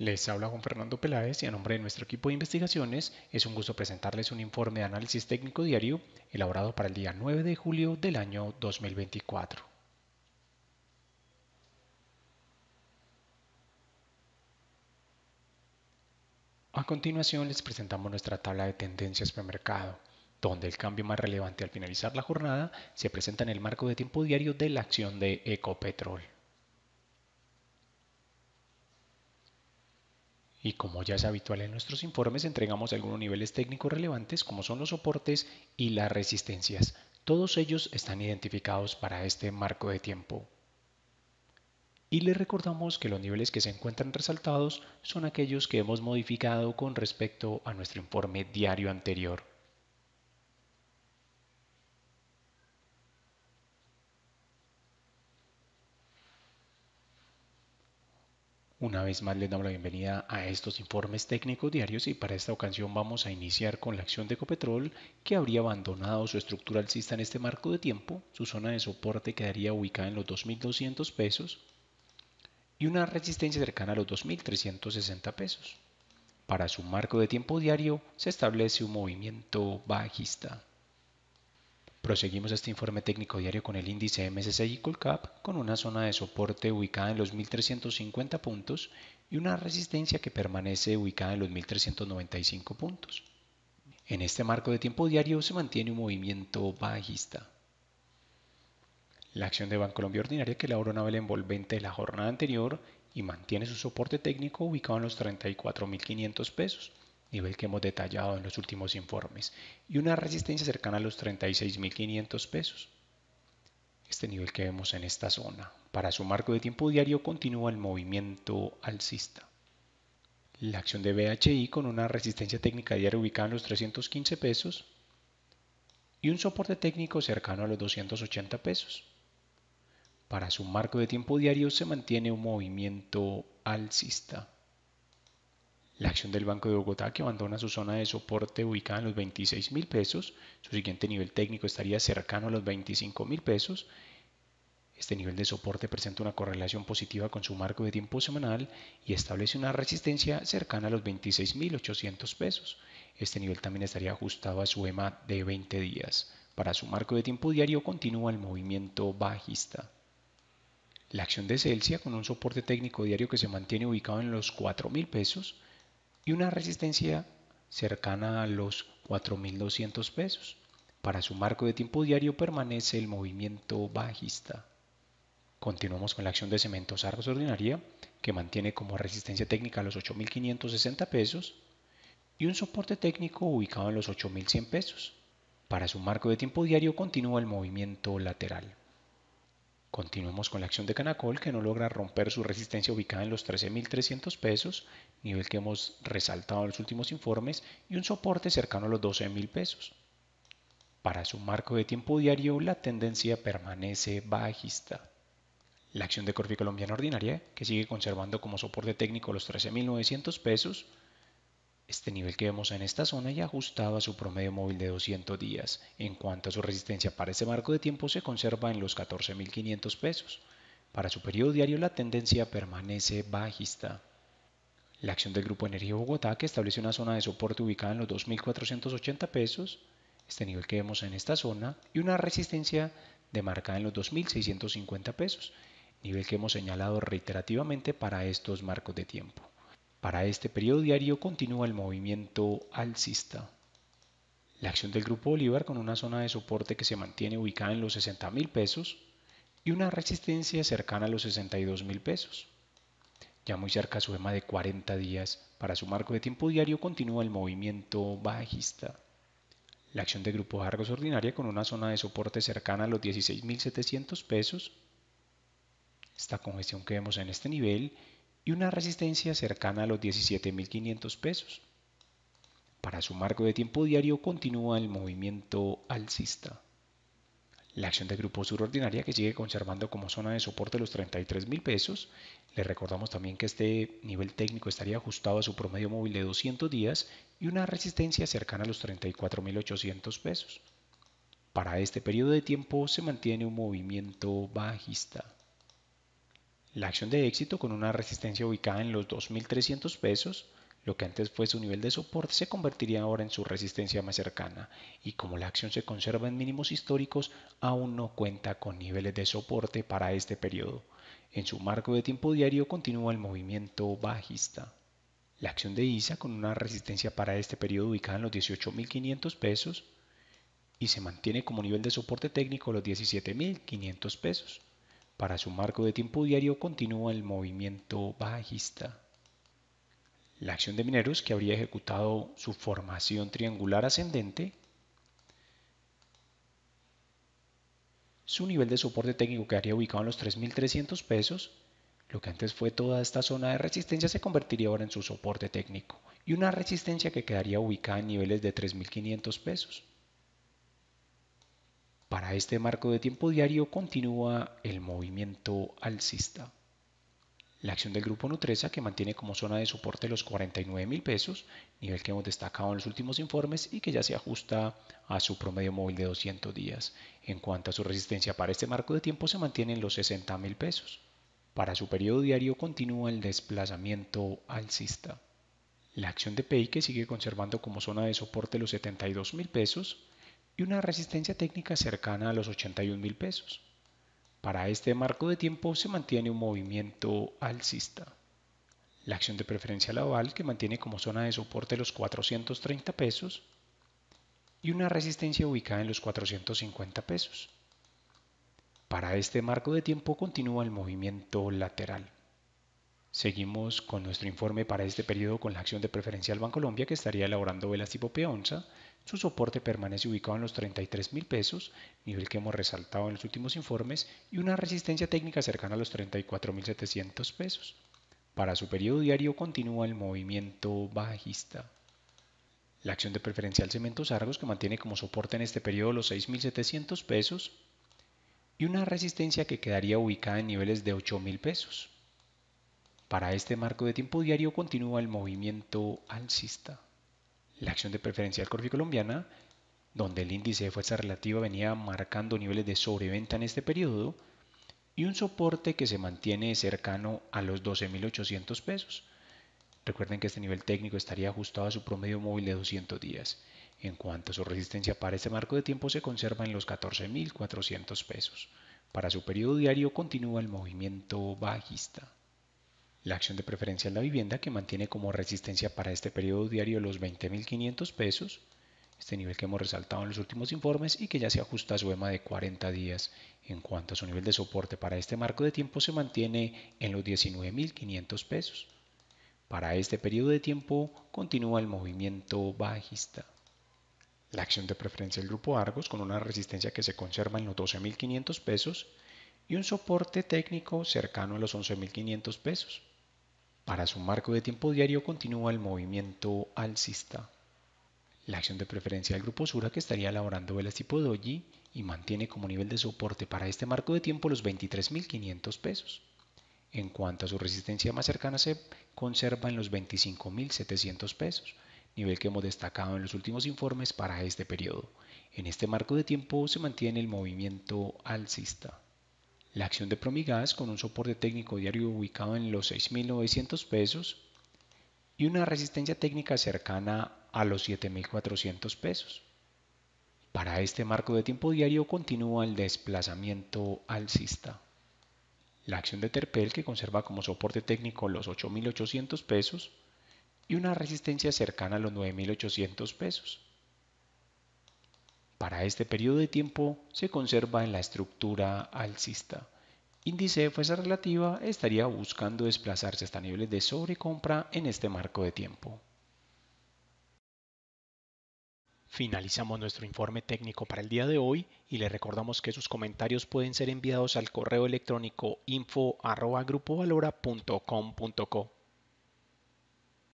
Les habla Juan Fernando Peláez y a nombre de nuestro equipo de investigaciones es un gusto presentarles un informe de análisis técnico diario elaborado para el día 9 de julio del año 2024. A continuación les presentamos nuestra tabla de tendencias para mercado, donde el cambio más relevante al finalizar la jornada se presenta en el marco de tiempo diario de la acción de Ecopetrol. Y como ya es habitual en nuestros informes, entregamos algunos niveles técnicos relevantes como son los soportes y las resistencias. Todos ellos están identificados para este marco de tiempo. Y les recordamos que los niveles que se encuentran resaltados son aquellos que hemos modificado con respecto a nuestro informe diario anterior. Una vez más les damos la bienvenida a estos informes técnicos diarios y para esta ocasión vamos a iniciar con la acción de Ecopetrol que habría abandonado su estructura alcista en este marco de tiempo, su zona de soporte quedaría ubicada en los 2.200 pesos y una resistencia cercana a los 2.360 pesos. Para su marco de tiempo diario se establece un movimiento bajista. Proseguimos este informe técnico diario con el índice MSCI Colcap con una zona de soporte ubicada en los 1350 puntos y una resistencia que permanece ubicada en los 1395 puntos. En este marco de tiempo diario se mantiene un movimiento bajista. La acción de Bancolombia Ordinaria que elaboró una vela envolvente de la jornada anterior y mantiene su soporte técnico ubicado en los 34.500 pesos nivel que hemos detallado en los últimos informes, y una resistencia cercana a los 36.500 pesos. Este nivel que vemos en esta zona, para su marco de tiempo diario, continúa el movimiento alcista. La acción de BHI con una resistencia técnica diaria ubicada en los 315 pesos y un soporte técnico cercano a los 280 pesos. Para su marco de tiempo diario se mantiene un movimiento alcista. La acción del Banco de Bogotá que abandona su zona de soporte ubicada en los 26 mil pesos, su siguiente nivel técnico estaría cercano a los 25 mil pesos. Este nivel de soporte presenta una correlación positiva con su marco de tiempo semanal y establece una resistencia cercana a los 26.800 pesos. Este nivel también estaría ajustado a su EMA de 20 días. Para su marco de tiempo diario continúa el movimiento bajista. La acción de Celsius con un soporte técnico diario que se mantiene ubicado en los 4.000 pesos y una resistencia cercana a los 4.200 pesos. Para su marco de tiempo diario permanece el movimiento bajista. Continuamos con la acción de cementos arcos ordinaria, que mantiene como resistencia técnica los 8.560 pesos y un soporte técnico ubicado en los 8.100 pesos. Para su marco de tiempo diario continúa el movimiento lateral. Continuemos con la acción de Canacol que no logra romper su resistencia ubicada en los 13.300 pesos, nivel que hemos resaltado en los últimos informes, y un soporte cercano a los 12.000 pesos. Para su marco de tiempo diario, la tendencia permanece bajista. La acción de Corfi Colombiana Ordinaria, que sigue conservando como soporte técnico los 13.900 pesos, este nivel que vemos en esta zona ya ajustaba su promedio móvil de 200 días. En cuanto a su resistencia para este marco de tiempo se conserva en los 14.500 pesos. Para su periodo diario la tendencia permanece bajista. La acción del Grupo Energía Bogotá, que establece una zona de soporte ubicada en los 2.480 pesos, este nivel que vemos en esta zona, y una resistencia demarcada en los 2.650 pesos, nivel que hemos señalado reiterativamente para estos marcos de tiempo. Para este periodo diario continúa el movimiento alcista. La acción del Grupo Bolívar con una zona de soporte que se mantiene ubicada en los 60 mil pesos y una resistencia cercana a los 62 mil pesos. Ya muy cerca suema su EMA de 40 días, para su marco de tiempo diario continúa el movimiento bajista. La acción del Grupo Argos Ordinaria con una zona de soporte cercana a los 16.700 pesos. Esta congestión que vemos en este nivel y una resistencia cercana a los 17.500 pesos. Para su marco de tiempo diario continúa el movimiento alcista. La acción del grupo Ordinaria que sigue conservando como zona de soporte los 33.000 pesos. Le recordamos también que este nivel técnico estaría ajustado a su promedio móvil de 200 días y una resistencia cercana a los 34.800 pesos. Para este periodo de tiempo se mantiene un movimiento bajista. La acción de éxito con una resistencia ubicada en los 2.300 pesos, lo que antes fue su nivel de soporte, se convertiría ahora en su resistencia más cercana y como la acción se conserva en mínimos históricos, aún no cuenta con niveles de soporte para este periodo. En su marco de tiempo diario continúa el movimiento bajista. La acción de ISA con una resistencia para este periodo ubicada en los 18.500 pesos y se mantiene como nivel de soporte técnico los 17.500 pesos. Para su marco de tiempo diario continúa el movimiento bajista. La acción de mineros que habría ejecutado su formación triangular ascendente su nivel de soporte técnico quedaría ubicado en los 3.300 pesos, lo que antes fue toda esta zona de resistencia se convertiría ahora en su soporte técnico y una resistencia que quedaría ubicada en niveles de 3.500 pesos. Para este marco de tiempo diario continúa el movimiento alcista. La acción del grupo Nutresa que mantiene como zona de soporte los 49 mil pesos, nivel que hemos destacado en los últimos informes y que ya se ajusta a su promedio móvil de 200 días. En cuanto a su resistencia para este marco de tiempo se mantienen los 60 mil pesos. Para su periodo diario continúa el desplazamiento alcista. La acción de PEI que sigue conservando como zona de soporte los 72 mil pesos, y una resistencia técnica cercana a los 81 mil pesos. Para este marco de tiempo se mantiene un movimiento alcista. La acción de preferencia laval que mantiene como zona de soporte los 430 pesos y una resistencia ubicada en los 450 pesos. Para este marco de tiempo continúa el movimiento lateral. Seguimos con nuestro informe para este periodo con la acción de preferencia al Bancolombia que estaría elaborando velas tipo p su soporte permanece ubicado en los 33 mil pesos, nivel que hemos resaltado en los últimos informes, y una resistencia técnica cercana a los 34 mil 700 pesos. Para su periodo diario continúa el movimiento bajista. La acción de preferencial Cementos Argos que mantiene como soporte en este periodo los 6.700 pesos y una resistencia que quedaría ubicada en niveles de 8.000 pesos. Para este marco de tiempo diario continúa el movimiento alcista la acción de Preferencia del corfi Colombiana, donde el índice de fuerza relativa venía marcando niveles de sobreventa en este periodo, y un soporte que se mantiene cercano a los 12.800 pesos. Recuerden que este nivel técnico estaría ajustado a su promedio móvil de 200 días. En cuanto a su resistencia para este marco de tiempo se conserva en los 14.400 pesos. Para su periodo diario continúa el movimiento bajista. La acción de preferencia en la vivienda que mantiene como resistencia para este periodo diario los 20.500 pesos, este nivel que hemos resaltado en los últimos informes y que ya se ajusta a su EMA de 40 días. En cuanto a su nivel de soporte para este marco de tiempo se mantiene en los 19.500 pesos. Para este periodo de tiempo continúa el movimiento bajista. La acción de preferencia del grupo Argos con una resistencia que se conserva en los 12.500 pesos y un soporte técnico cercano a los 11.500 pesos. Para su marco de tiempo diario continúa el movimiento alcista. La acción de preferencia del grupo Sura que estaría elaborando velas tipo doji y mantiene como nivel de soporte para este marco de tiempo los 23.500 pesos. En cuanto a su resistencia más cercana se conserva en los 25.700 pesos, nivel que hemos destacado en los últimos informes para este periodo. En este marco de tiempo se mantiene el movimiento alcista. La acción de Promigas con un soporte técnico diario ubicado en los 6.900 pesos y una resistencia técnica cercana a los 7.400 pesos. Para este marco de tiempo diario continúa el desplazamiento alcista. La acción de Terpel que conserva como soporte técnico los 8.800 pesos y una resistencia cercana a los 9.800 pesos. Para este periodo de tiempo se conserva en la estructura alcista. Índice de fuerza relativa estaría buscando desplazarse hasta niveles de sobrecompra en este marco de tiempo. Finalizamos nuestro informe técnico para el día de hoy y le recordamos que sus comentarios pueden ser enviados al correo electrónico info.grupovalora.com.co.